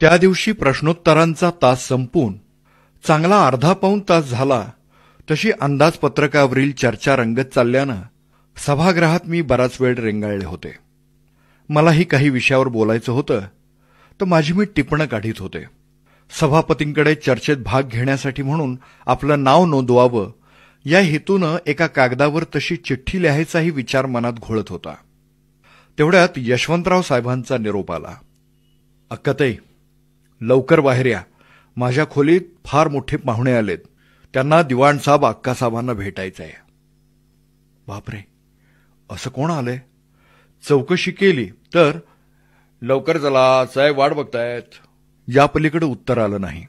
त्या दिवशी प्रश्नोत्तरांचा तास संपून चांगला अर्धा पाऊन तास झाला तशी अंदाजपत्रकावरील चर्चा रंगत चालल्यानं सभागृहात मी बराच वेळ रेंगाळले होते मलाही काही विषयावर बोलायचं होतं तर माझी मी टिपणं काढीत होते सभापतींकडे चर्चेत भाग घेण्यासाठी म्हणून आपलं नाव नोंदवावं या हेतूनं एका कागदावर तशी चिठ्ठी लिहायचाही विचार मनात घोळत होता तेवढ्यात यशवंतराव साहेबांचा निरोप आला अक्कतई लवकर बाहेर या माझ्या खोलीत फार मोठे पाहुणे आलेत त्यांना दिवाणसाहेब अक्कासाहेबांना भेटायचं आहे बापरे असं कोण आलंय चौकशी केली तर लवकर चला साहेब वाट बघतायत या पलीकडे उत्तर आलं नाही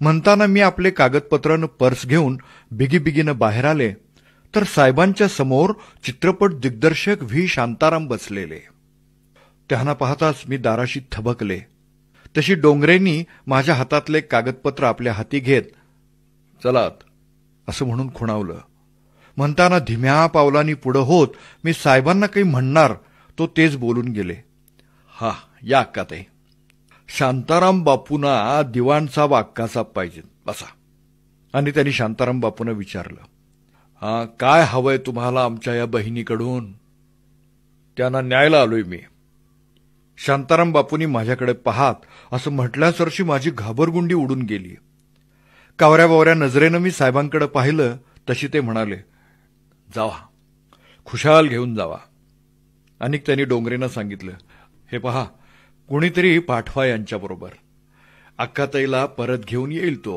म्हणताना मी आपले कागदपत्रानं पर्स घेऊन बिगी बिगीनं बाहेर आले तर साहेबांच्या समोर चित्रपट दिग्दर्शक व्ही शांताराम बसलेले त्यांना पाहताच मी दाराशी थबकले तशी डोंगरेंनी माझ्या हातातले कागदपत्र आपल्या हाती घेत चलात असं म्हणून खुणावलं म्हणताना धिम्या पावलांनी पुढं होत मी साहेबांना काही म्हणणार तो तेच बोलून गेले हा या अक्का ते शांताराम बापूना दिवाणसाब अक्कासाब पाहिजेत बसा आणि त्यांनी शांताराम बापूनं विचारलं हा काय हवंय तुम्हाला आमच्या या बहिणीकडून त्यांना न्यायला आलोय मी शांताराम बापूंनी माझ्याकडे पाहात असं म्हटल्यासरशी माझी घाबरगुंडी उडून गेली कावऱ्या बावऱ्या नजरेनं मी साहेबांकडे पाहिलं तशी ते म्हणाले जावा खुशाल घेऊन जावा आणि त्यांनी डोंगरेनं सांगितलं हे पहा कुणीतरी पाठवा यांच्याबरोबर अक्काताईला परत घेऊन येईल तो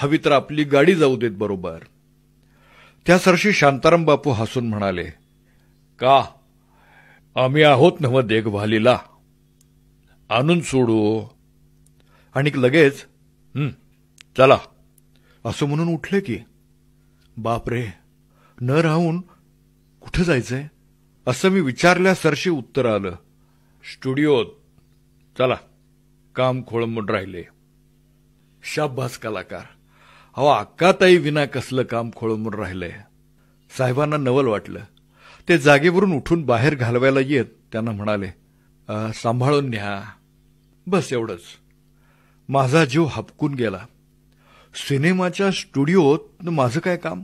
हवी तर आपली गाडी जाऊ देत बरोबर त्या सरशी शांताराम बापू हसून म्हणाले का आम्ही आहोत नव देखभालीला आणून सोडू आणि लगेच चला असं म्हणून उठले की बापरे न राहून कुठं जायचंय असं मी विचारल्या सरशी उत्तर आलं स्टुडिओत चला काम खोळंबून राहिले शाबास कलाकार अहो अक्काताई विना कसलं काम खोळंबून राहिलंय साहेबांना नवल वाटलं ते जागेवरून उठून बाहेर घालवायला येत त्यांना म्हणाले सांभाळून न्या बस एवढंच माझा जीव हपकून गेला सिनेमाच्या स्टुडिओत माझं काय काम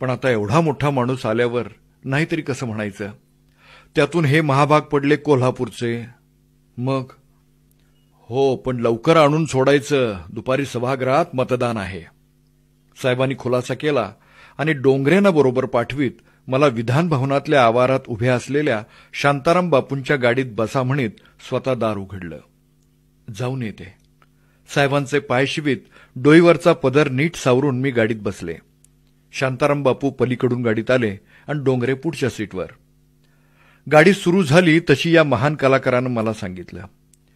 पण आता एवढा मोठा माणूस आल्यावर नाहीतरी कसं म्हणायचं त्यातून हे महाभाग पडले कोल्हापूरचे मग हो पण लवकर आणून सोडायचं दुपारी सभागृहात मतदान आहे साहेबांनी खुलासा केला आणि डोंगऱ्यांना बरोबर पाठवीत मला विधान भवनातल्या आवारात उभ्या असलेल्या शांताराम बापूंच्या गाडीत बसा म्हणीत स्वतः दार उघडलं जाऊन येते साहेबांचे पाय शिवीत डोईवरचा पदर नीट सावरून मी गाडीत बसले शांताराम बापू पलीकडून गाडीत आले आणि डोंगरे पुढच्या सीटवर गाडी सुरू झाली तशी या महान कलाकारानं मला सांगितलं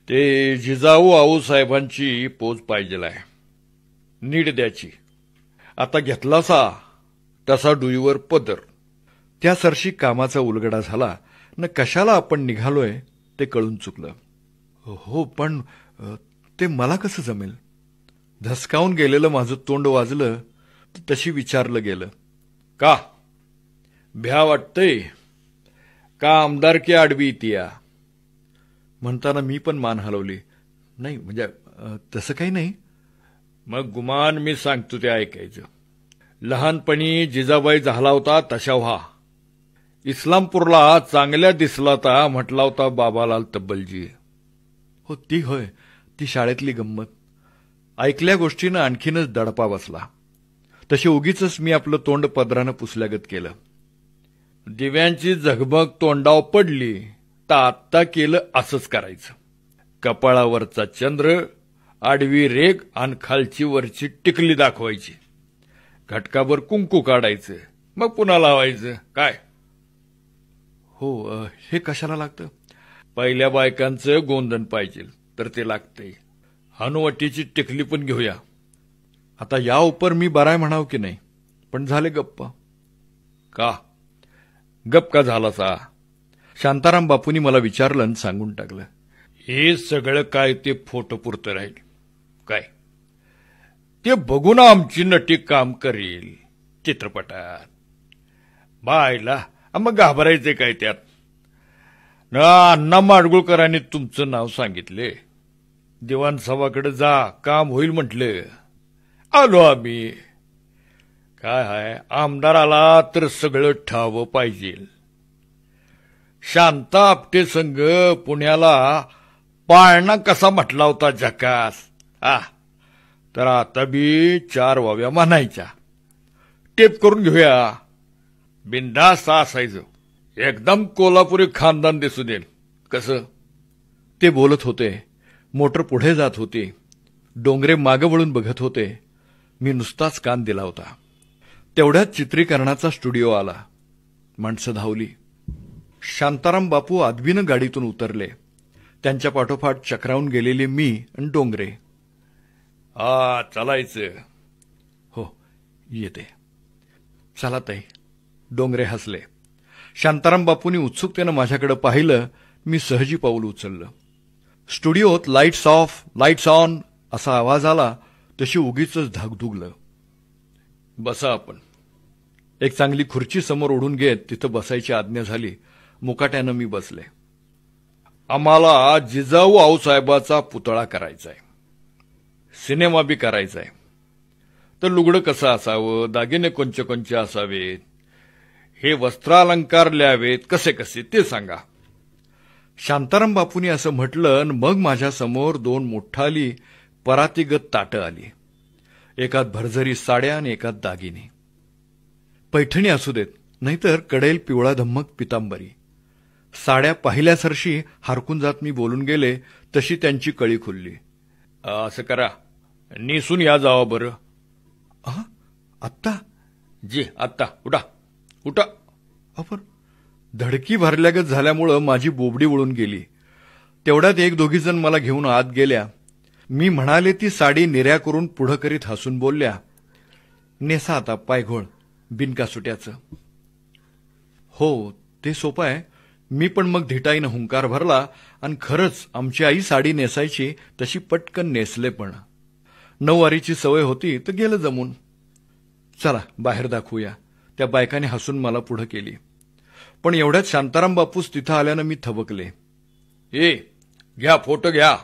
ते जिजाऊ आऊ साहेबांची पोज पाहिजे आहे नीट द्याची आता घेतलासा तसा डुईवर पदर सरशी कामाचा उलगडा झाला न कशाला आपण निघालोय ते कळून चुकलं हो पण ते मला कसं जमेल धसकावून गेलेलं माझं तोंड वाजलं तशी विचारलं गेलं का भ्या वाटतंय का आमदार की आडवी तिया म्हणताना मी पण मान हलवली नाही म्हणजे तसं काही नाही मग गुमान मी सांगतो ते ऐकायचं लहानपणी जिजाबाई झाला होता तशा व्हा इस्लामपूरला चांगल्या दिसला ता म्हटला होता बाबालाल तब्बलजी हो ती होय ती शाळेतली गंमत ऐकल्या गोष्टीनं आणखीनच दडपा बसला तशी उगीच मी आपलं तोंड पदरानं पुसल्यागत केलं दिव्यांची झगभग तोंडाव पडली तर आत्ता केलं असंच करायचं कपाळावरचा चंद्र आडवी रेग आणि खालची वरची टिकली दाखवायची घटकावर कुंकू काढायचं मग पुन्हा लावायचं काय हो हे कशाला लागतं पहिल्या बायकांचं गोंधन पाहिजे तर ते लागते हनुवटीची टिकली पण घेऊया आता या उपर मी बराय म्हणाव की नाही पण झाले गप्पा का गप्पा झाला सा शांताराम बापूंनी मला विचारलं आणि सांगून टाकलं हे सगळं काय ते फोटो पुरतं राहील काय ते बघून आमची नटी काम करेल चित्रपटात बायला मग घाबरायचे काय त्यात अण्णा माडगुळकरांनी तुमचं नाव सांगितले दिवाणसभाकडे जा काम होईल म्हटले आलो आम्ही काय आहे आमदार आला तर सगळं ठावं पाहिजे शांता आपटे संघ पुण्याला पाळणा कसा म्हटला होता झकास आ तर आता बी चार वाव्या म्हणायच्या टेप करून घेऊया बिंदास्त असायचं एकदम कोल्हापुरी खानदान दिसू येईल कसं ते बोलत होते मोटर पुढे जात होती डोंगरे मागे वळून बघत होते मी नुसताच कान दिला होता तेवढ्यात चित्रीकरणाचा स्टुडिओ आला माणसं धावली शांताराम बापू आदवीनं गाडीतून उतरले त्यांच्या पाठोपाठ चक्रावून गेलेले मी आणि डोंगरे आ चालायचं हो येते चला ताई डोंगरे हसले शांताराम बापूंनी उत्सुकतेनं माझ्याकडे पाहिलं मी सहजी पाऊल उचललं स्टुडिओत लाईट्स ऑफ लाईट्स ऑन असा आवाज आला तशी उगीच धागधुगलं बसा आपण एक चांगली खुर्ची समोर ओढून घेत तिथं बसायची आज्ञा झाली मुकाट्यानं मी बसले आम्हाला जिजाऊ आऊसाहेबाचा पुतळा करायचा आहे सिनेमा बी करायचा आहे तर लुगडं कसं असावं दागिने कोणचे कोणचे असावेत हे वस्त्रालंकार ल्यावेत कसे कसे ते सांगा शांताराम बापूंनी असं म्हटलं आणि मग माझ्यासमोर दोन मोठाली परातीगत ताटं आली एकात भरझरी साड्या आणि एकात दागिने पैठणी असू देत नाहीतर कडेल पिवळा धम्मक पितांबरी साड्या पाहिल्यासरशी हारकून जात मी बोलून गेले तशी त्यांची कळी खुलली असं करा निसून या जावा बरं आत्ता जी आत्ता उडा उठा आपण धडकी भरल्यागत झाल्यामुळं माझी बोबडी वळून गेली तेवढ्यात एक दोघीजण मला घेऊन आत गेल्या मी म्हणाले ती साडी निर्या करून पुढं करीत हसून बोलल्या नेसा आता पायघोळ बिनका सुट्याचं हो ते सोपं आहे मी पण मग धिटाईनं हुंकार भरला आणि खरंच आमची आई साडी नेसायची तशी पटकन नेसले पण नऊवारीची सवय होती तर गेलं जमून चला बाहेर दाखवूया त्या बायकाने हसून मला पुढं केली पण एवढ्यात शांताराम बापूस तिथं आल्यानं मी थबकले ए घ्या फोटो घ्या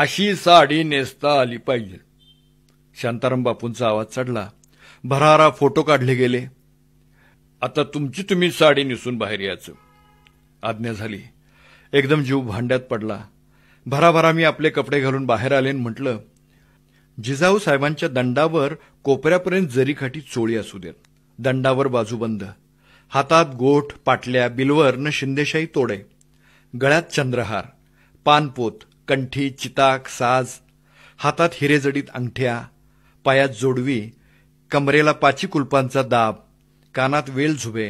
अशी साडी नेसता आली पाहिजे शांताराम बापूंचा आवाज चढला भरारा फोटो काढले गेले आता तुमची तुम्ही साडी नेसून बाहेर यायचं आज्ञा झाली एकदम जीव भांड्यात पडला भराभरा मी आपले कपडे घालून बाहेर आले म्हटलं जिजाऊ साहेबांच्या दंडावर कोपऱ्यापर्यंत जरीखाटी चोळी असू देत दंडावर बाजूबंद हातात गोठ पाटल्या बिलवर न शिंदेशाही तोडे गळ्यात चंद्रहार पानपोत कंठी चिताक साज हातात हिरेजडीत अंगठ्या पायात जोडवी कमरेला पाची कुलपांचा दाब कानात वेल झुबे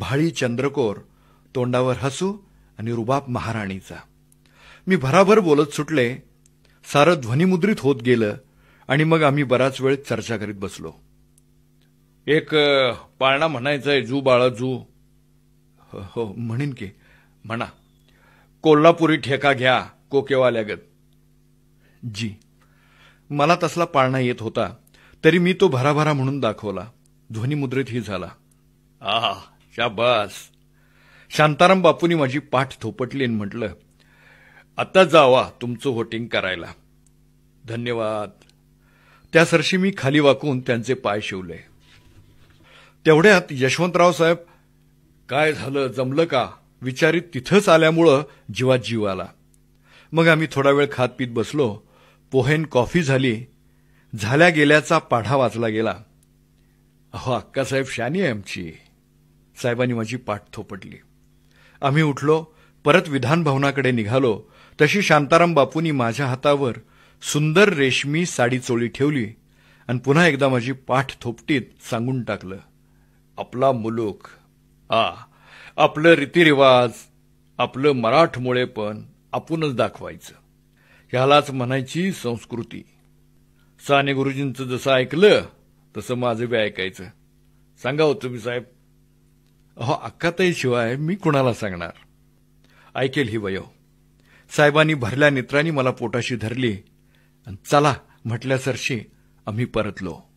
भाळी चंद्रकोर तोंडावर हसू आणि रुबाब महाराणीचा मी भराभर बोलत सुटले सारं ध्वनिमुद्रित होत गेलं आणि मग आम्ही बराच वेळ चर्चा करीत बसलो एक पाळणा आहे जू बाळा जू हो, म्हणेन हो, म्हणीन की म्हणा कोल्हापुरी ठेका घ्या कोकेवाल्यागत जी मला तसला पाळणा येत होता तरी मी तो भराभरा म्हणून दाखवला ही झाला आ शाबास शांताराम बापूंनी माझी पाठ थोपटली आणि म्हटलं आता जावा तुमचं व्होटिंग करायला धन्यवाद त्यासरशी मी खाली वाकून त्यांचे पाय शिवले तेवढ्यात यशवंतराव साहेब काय झालं जमलं का विचारित तिथंच आल्यामुळं जीवात जीव आला मग आम्ही थोडा वेळ खात पीत बसलो पोहेन कॉफी झाली झाल्या गेल्याचा पाढा वाचला गेला अहो अक्कासाहेब शानी आहे आमची साहेबांनी माझी पाठ थोपटली आम्ही उठलो परत विधानभवनाकडे निघालो तशी शांताराम बापूंनी माझ्या हातावर सुंदर रेशमी साडी चोळी ठेवली आणि पुन्हा एकदा माझी पाठ थोपटीत सांगून टाकलं आपला मुलूक आ आपलं रीतिरिवाज आपलं मराठमुळे पण आपणच दाखवायचं ह्यालाच म्हणायची संस्कृती साने गुरुजींचं जसं ऐकलं तसं माझं बी ऐकायचं सांगा हो तुम्ही साहेब अहो अक्काताई शिवाय मी कुणाला सांगणार ऐकेल ही वयो साहेबांनी भरल्या नेत्रांनी मला पोटाशी धरली चला म्हटल्यासरशी आम्ही परतलो